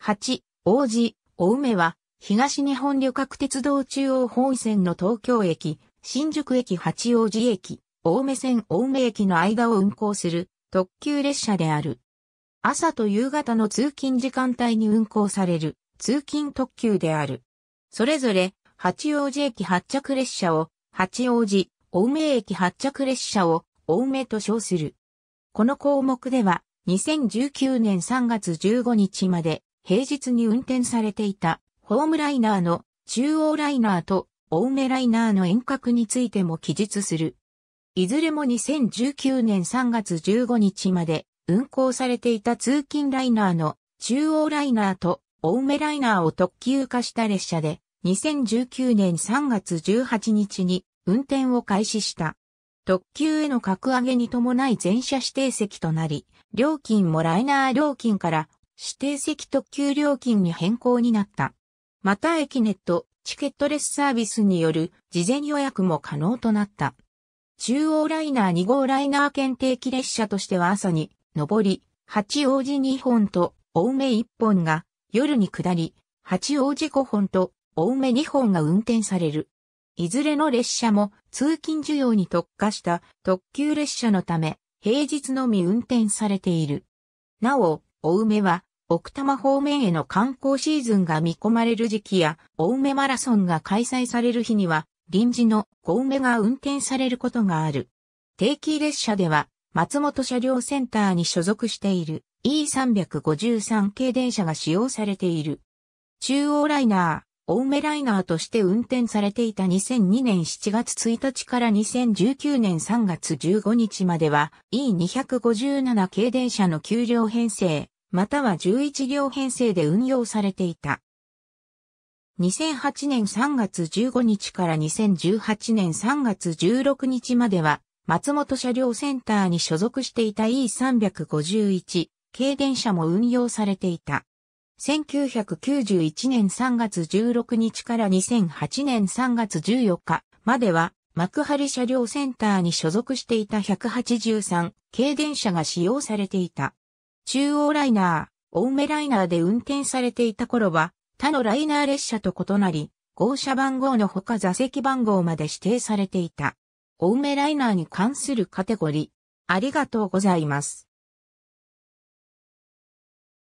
8、王子、お梅は、東日本旅客鉄道中央本線の東京駅、新宿駅八王子駅、青梅線青梅駅の間を運行する特急列車である。朝と夕方の通勤時間帯に運行される通勤特急である。それぞれ八王子駅発着列車を八王子、青梅駅発着列車を青梅と称する。この項目では2019年3月15日まで平日に運転されていたホームライナーの中央ライナーと青梅ライナーの遠隔についても記述する。いずれも2019年3月15日まで運行されていた通勤ライナーの中央ライナーと青梅ライナーを特急化した列車で2019年3月18日に運転を開始した。特急への格上げに伴い全車指定席となり、料金もライナー料金から指定席特急料金に変更になった。また駅ネット、チケットレスサービスによる事前予約も可能となった。中央ライナー2号ライナー検定期列車としては朝に、上り、八王子2本と、青梅1本が、夜に下り、八王子5本と、青梅2本が運転される。いずれの列車も通勤需要に特化した特急列車のため、平日のみ運転されている。なお、青梅は奥多摩方面への観光シーズンが見込まれる時期や、青梅マラソンが開催される日には、臨時の小梅が運転されることがある。定期列車では、松本車両センターに所属している E353 系電車が使用されている。中央ライナー、青梅ライナーとして運転されていた2002年7月1日から2019年3月15日までは E257 系電車の給料編成、または11両編成で運用されていた。2008年3月15日から2018年3月16日までは、松本車両センターに所属していた E351 軽電車も運用されていた。1991年3月16日から2008年3月14日までは、幕張車両センターに所属していた183軽電車が使用されていた。中央ライナー、青梅ライナーで運転されていた頃は、他のライナー列車と異なり、号車番号のほか座席番号まで指定されていた。青梅ライナーに関するカテゴリー。ありがとうございます。